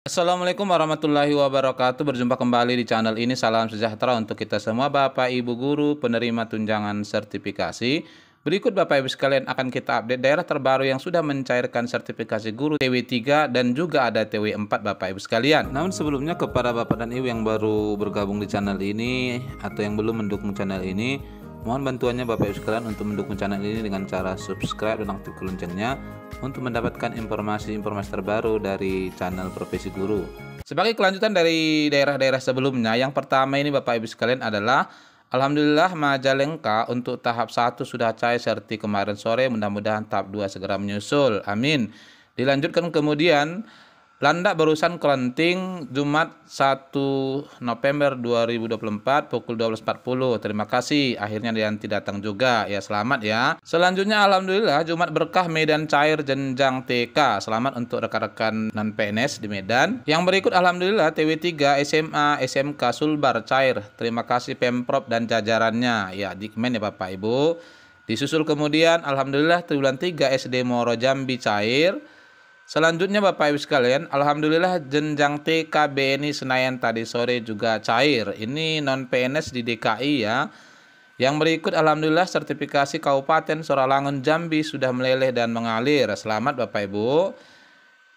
Assalamualaikum warahmatullahi wabarakatuh. Berjumpa kembali di channel ini. Salam sejahtera untuk kita semua Bapak Ibu guru penerima tunjangan sertifikasi. Berikut Bapak Ibu sekalian akan kita update daerah terbaru yang sudah mencairkan sertifikasi guru TW3 dan juga ada TW4 Bapak Ibu sekalian. Namun sebelumnya kepada Bapak dan Ibu yang baru bergabung di channel ini atau yang belum mendukung channel ini, Mohon bantuannya Bapak Ibu sekalian untuk mendukung channel ini dengan cara subscribe dan aktifkan loncengnya untuk mendapatkan informasi-informasi terbaru dari channel Profesi Guru. Sebagai kelanjutan dari daerah-daerah sebelumnya, yang pertama ini Bapak Ibu sekalian adalah Alhamdulillah Majalengka untuk tahap 1 sudah cair seperti kemarin sore, mudah-mudahan tahap 2 segera menyusul. Amin. Dilanjutkan kemudian Landak barusan kelenting Jumat 1 November 2024 pukul 12.40. Terima kasih. Akhirnya Dianti datang juga. Ya selamat ya. Selanjutnya Alhamdulillah Jumat berkah Medan Cair Jenjang TK. Selamat untuk rekan-rekan non-PNS di Medan. Yang berikut Alhamdulillah TW3 SMA SMK Sulbar Cair. Terima kasih Pemprov dan jajarannya. Ya dikmen ya Bapak Ibu. Disusul kemudian Alhamdulillah Triwulan 3 SD Moro Jambi Cair. Selanjutnya Bapak Ibu sekalian, Alhamdulillah jenjang TKBNI Senayan tadi sore juga cair. Ini non PNS di DKI ya. Yang berikut Alhamdulillah sertifikasi Kabupaten Soralangun Jambi sudah meleleh dan mengalir. Selamat Bapak Ibu.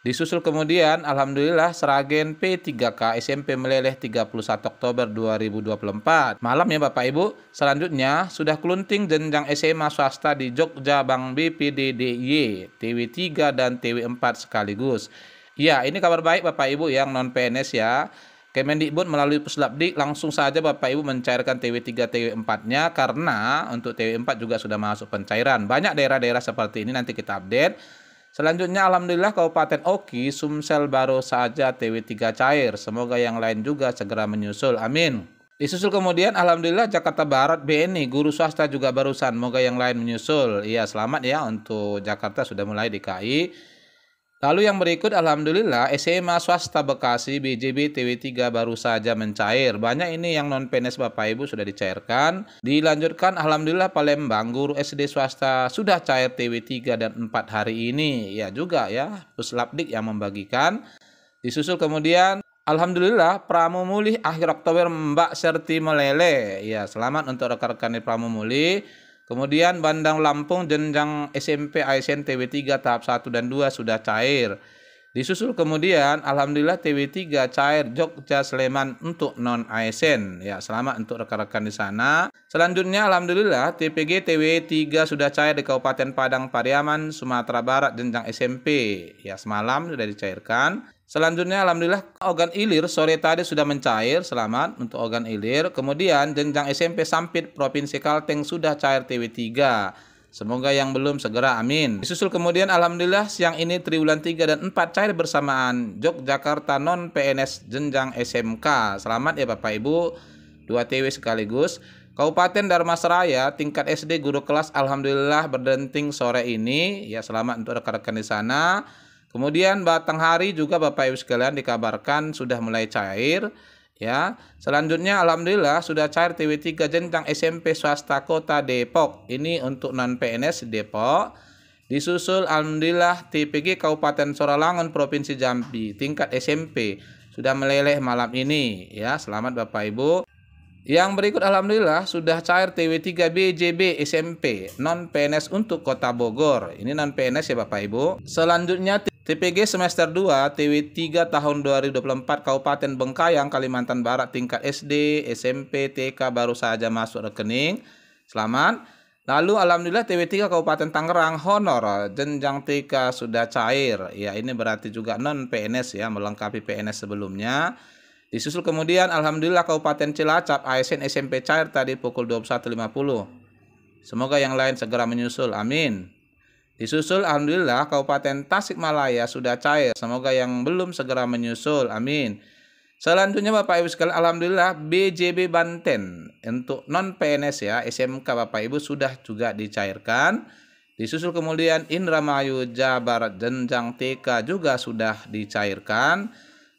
Disusul kemudian, Alhamdulillah, Seragen P3K SMP meleleh 31 Oktober 2024. Malam ya Bapak Ibu, selanjutnya sudah kelunting jenjang SMA swasta di Jogja bang BPDDY, TW3 dan TW4 sekaligus. Ya, ini kabar baik Bapak Ibu yang non-PNS ya. Kemendikbud melalui dik langsung saja Bapak Ibu mencairkan TW3 TW4-nya karena untuk TW4 juga sudah masuk pencairan. Banyak daerah-daerah seperti ini nanti kita update Selanjutnya Alhamdulillah Kabupaten Oki, Sumsel baru saja TW3 cair. Semoga yang lain juga segera menyusul. Amin. Disusul kemudian Alhamdulillah Jakarta Barat BNI, guru swasta juga barusan. semoga yang lain menyusul. Iya selamat ya untuk Jakarta sudah mulai DKI. Lalu yang berikut Alhamdulillah SMA swasta Bekasi BJB TW3 baru saja mencair. Banyak ini yang non PNS Bapak Ibu sudah dicairkan. Dilanjutkan Alhamdulillah Palembang guru SD swasta sudah cair TW3 dan 4 hari ini. Ya juga ya Puslapdik yang membagikan. Disusul kemudian Alhamdulillah Pramumuli akhir Oktober Mbak Serti Melele. Ya selamat untuk rekan-rekan di Pramu Kemudian Bandang Lampung jenjang SMP ASN tw 3 tahap 1 dan 2 sudah cair. Disusul kemudian alhamdulillah TV3 cair Jogja Sleman untuk non ASN. Ya, selamat untuk rekan-rekan di sana. Selanjutnya alhamdulillah TPG TV3 sudah cair di Kabupaten Padang Pariaman Sumatera Barat jenjang SMP. Ya, semalam sudah dicairkan. Selanjutnya alhamdulillah organ ilir sore tadi sudah mencair, selamat untuk organ ilir. Kemudian jenjang SMP Sampit Provinsi Kalteng sudah cair TV3. Semoga yang belum segera amin. Disusul kemudian alhamdulillah siang ini triwulan 3 dan 4 cair bersamaan Yogyakarta non PNS jenjang SMK. Selamat ya Bapak Ibu 2 TW sekaligus. Kabupaten Darmasraya tingkat SD guru kelas alhamdulillah berdenting sore ini. Ya selamat untuk rekan-rekan di sana. Kemudian Batanghari juga Bapak Ibu sekalian dikabarkan sudah mulai cair ya. Selanjutnya alhamdulillah sudah cair TW3 jenjang SMP swasta Kota Depok. Ini untuk non PNS Depok. Disusul alhamdulillah TPG Kabupaten Soralangun Provinsi Jambi tingkat SMP sudah meleleh malam ini ya. Selamat Bapak Ibu. Yang berikut alhamdulillah sudah cair TW3 BJB SMP non PNS untuk Kota Bogor. Ini non PNS ya Bapak Ibu. Selanjutnya TPG semester 2 TW3 tahun 2024 Kabupaten Bengkayang Kalimantan Barat tingkat SD, SMP, TK baru saja masuk rekening. Selamat. Lalu alhamdulillah TW3 Kabupaten Tangerang honor jenjang TK sudah cair. Ya ini berarti juga non PNS ya melengkapi PNS sebelumnya. Disusul kemudian alhamdulillah Kabupaten Cilacap ASN SMP cair tadi pukul 21.50. Semoga yang lain segera menyusul. Amin. Disusul alhamdulillah Kabupaten Tasikmalaya sudah cair. Semoga yang belum segera menyusul. Amin. Selanjutnya Bapak Ibu sekalian alhamdulillah BJB Banten untuk non PNS ya SMK Bapak Ibu sudah juga dicairkan. Disusul kemudian Indramayu Jabar jenjang TK juga sudah dicairkan.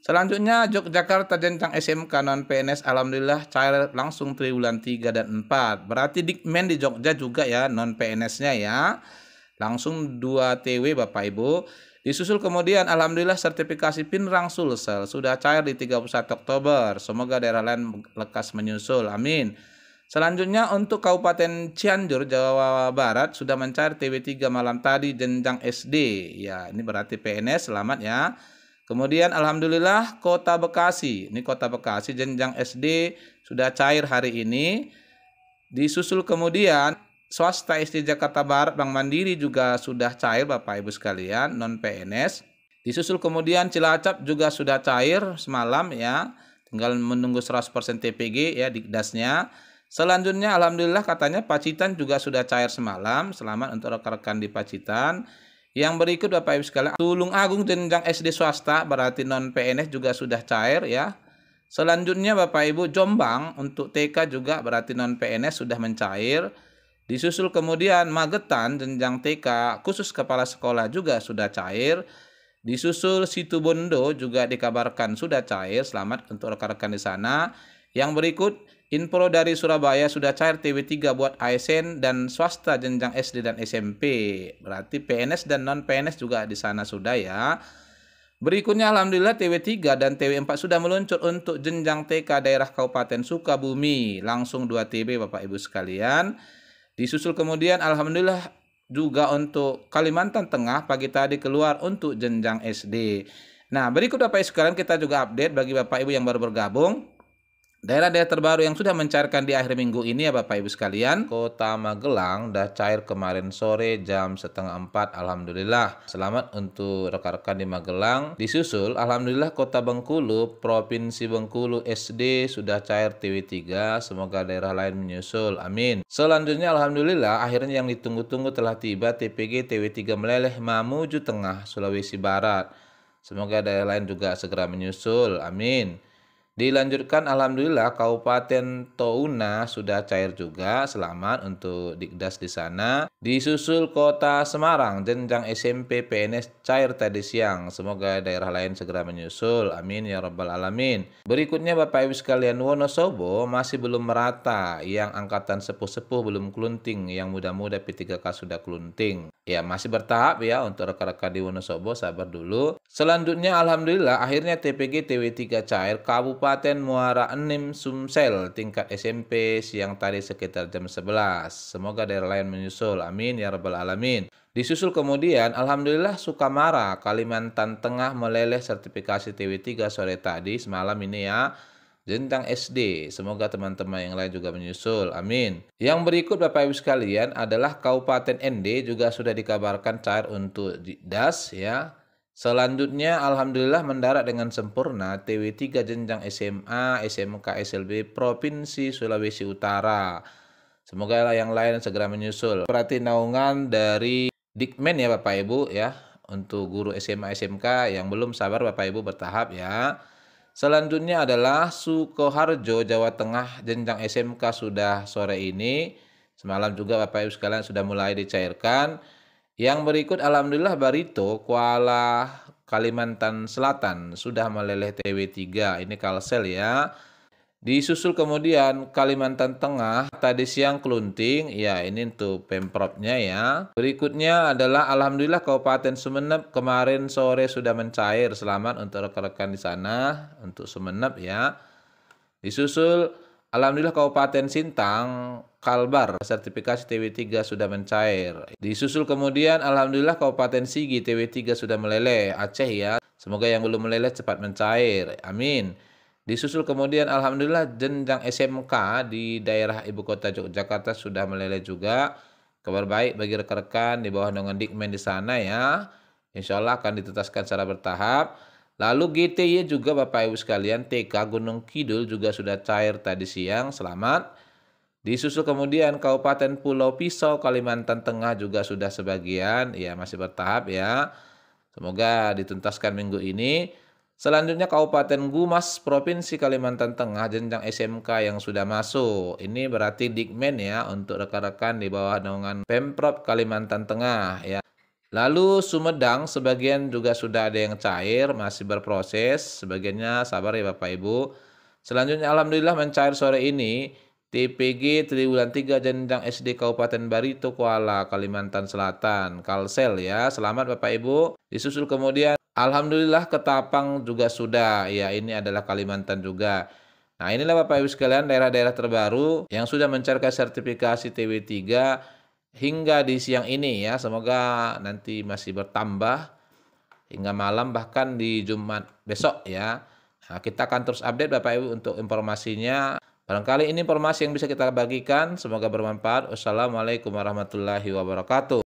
Selanjutnya Yogyakarta jenjang SMK non PNS alhamdulillah cair langsung triwulan 3 dan 4. Berarti Dikmen di Jogja juga ya non PNS-nya ya. Langsung 2 TW Bapak Ibu. Disusul kemudian alhamdulillah sertifikasi Pinrang Sulsel sudah cair di 31 Oktober. Semoga daerah lain lekas menyusul. Amin. Selanjutnya untuk Kabupaten Cianjur Jawa Barat sudah mencair TW3 malam tadi jenjang SD. Ya, ini berarti PNS selamat ya. Kemudian alhamdulillah Kota Bekasi. Ini Kota Bekasi jenjang SD sudah cair hari ini. Disusul kemudian swasta SD Jakarta Barat Bank Mandiri juga sudah cair Bapak Ibu sekalian non PNS disusul kemudian Cilacap juga sudah cair semalam ya tinggal menunggu 100% TPG ya di dasnya selanjutnya alhamdulillah katanya Pacitan juga sudah cair semalam selamat untuk rekan-rekan di Pacitan yang berikut Bapak Ibu sekalian Tulung Agung jenjang SD swasta berarti non PNS juga sudah cair ya Selanjutnya Bapak Ibu Jombang untuk TK juga berarti non PNS sudah mencair Disusul kemudian Magetan jenjang TK khusus kepala sekolah juga sudah cair. Disusul Situbondo juga dikabarkan sudah cair. Selamat untuk rekan-rekan di sana. Yang berikut Info dari Surabaya sudah cair TW3 buat ASN dan swasta jenjang SD dan SMP. Berarti PNS dan non-PNS juga di sana sudah ya. Berikutnya Alhamdulillah TW3 dan TW4 sudah meluncur untuk jenjang TK daerah Kabupaten Sukabumi. Langsung 2 TB Bapak Ibu sekalian. Disusul kemudian alhamdulillah juga untuk Kalimantan Tengah pagi tadi keluar untuk jenjang SD. Nah, berikut Bapak Ibu sekarang kita juga update bagi Bapak Ibu yang baru bergabung. Daerah-daerah terbaru yang sudah mencairkan di akhir minggu ini ya Bapak Ibu sekalian. Kota Magelang dah cair kemarin sore jam setengah empat. Alhamdulillah. Selamat untuk rekan-rekan di Magelang. Disusul Alhamdulillah Kota Bengkulu, Provinsi Bengkulu SD sudah cair TW3. Semoga daerah lain menyusul. Amin. Selanjutnya Alhamdulillah akhirnya yang ditunggu-tunggu telah tiba TPG TW3 Meleleh Mamuju Tengah, Sulawesi Barat. Semoga daerah lain juga segera menyusul. Amin. Dilanjutkan alhamdulillah Kabupaten Touna sudah cair juga. Selamat untuk Dikdas di sana. Disusul Kota Semarang jenjang SMP PNS cair tadi siang. Semoga daerah lain segera menyusul. Amin ya rabbal alamin. Berikutnya Bapak Ibu sekalian Wonosobo masih belum merata. Yang angkatan sepuh-sepuh belum kelunting, yang muda-muda P3K sudah kelunting. Ya, masih bertahap ya untuk rekan-rekan di Wonosobo sabar dulu. Selanjutnya alhamdulillah akhirnya TPG TW3 cair Kabupaten Kabupaten Muara Enim, Sumsel, tingkat SMP, siang tadi sekitar jam 11. Semoga daerah lain menyusul. Amin ya rabbal alamin. Disusul kemudian, Alhamdulillah Sukamara, Kalimantan Tengah meleleh sertifikasi tw 3 sore tadi, semalam ini ya Jentang SD. Semoga teman-teman yang lain juga menyusul. Amin. Yang berikut Bapak Ibu sekalian adalah Kabupaten ND juga sudah dikabarkan cair untuk DAS ya. Selanjutnya, Alhamdulillah mendarat dengan sempurna TW3 jenjang SMA, SMK, SLB, Provinsi Sulawesi Utara. Semoga yang lain segera menyusul. Perhati naungan dari Dikmen ya Bapak Ibu ya. Untuk guru SMA, SMK yang belum sabar Bapak Ibu bertahap ya. Selanjutnya adalah Sukoharjo, Jawa Tengah, jenjang SMK sudah sore ini. Semalam juga Bapak Ibu sekalian sudah mulai dicairkan. Yang berikut alhamdulillah Barito Kuala Kalimantan Selatan sudah meleleh TW3 ini Kalsel ya. Disusul kemudian Kalimantan Tengah tadi siang Klunting, ya ini untuk Pemprovnya ya. Berikutnya adalah Alhamdulillah Kabupaten Sumeneb kemarin sore sudah mencair, selamat untuk rekan-rekan di sana, untuk Sumeneb ya. Disusul Alhamdulillah Kabupaten Sintang, Kalbar, sertifikasi TW3 sudah mencair. Disusul kemudian Alhamdulillah Kabupaten Sigi TW3 sudah meleleh, Aceh ya. Semoga yang belum meleleh cepat mencair. Amin. Disusul kemudian Alhamdulillah jenjang SMK di daerah ibu kota Yogyakarta sudah meleleh juga. Kabar baik bagi rekan-rekan di bawah dengan Dikmen di sana ya. Insya Allah akan ditetaskan secara bertahap. Lalu GTY e juga Bapak Ibu sekalian TK Gunung Kidul juga sudah cair tadi siang. Selamat. Disusul kemudian Kabupaten Pulau Pisau Kalimantan Tengah juga sudah sebagian. Ya masih bertahap ya. Semoga dituntaskan minggu ini. Selanjutnya Kabupaten Gumas, Provinsi Kalimantan Tengah, jenjang SMK yang sudah masuk. Ini berarti dikmen ya untuk rekan-rekan di bawah naungan Pemprov Kalimantan Tengah ya. Lalu Sumedang sebagian juga sudah ada yang cair, masih berproses, sebagiannya sabar ya Bapak Ibu. Selanjutnya Alhamdulillah mencair sore ini, TPG Triwulan 3 Jendang SD Kabupaten Barito Kuala, Kalimantan Selatan, Kalsel ya. Selamat Bapak Ibu. Disusul kemudian Alhamdulillah Ketapang juga sudah, ya ini adalah Kalimantan juga. Nah inilah Bapak Ibu sekalian daerah-daerah terbaru yang sudah mencari sertifikasi TW3 hingga di siang ini ya. Semoga nanti masih bertambah hingga malam bahkan di Jumat besok ya. Nah, kita akan terus update Bapak Ibu untuk informasinya. Barangkali ini informasi yang bisa kita bagikan. Semoga bermanfaat. Wassalamualaikum warahmatullahi wabarakatuh.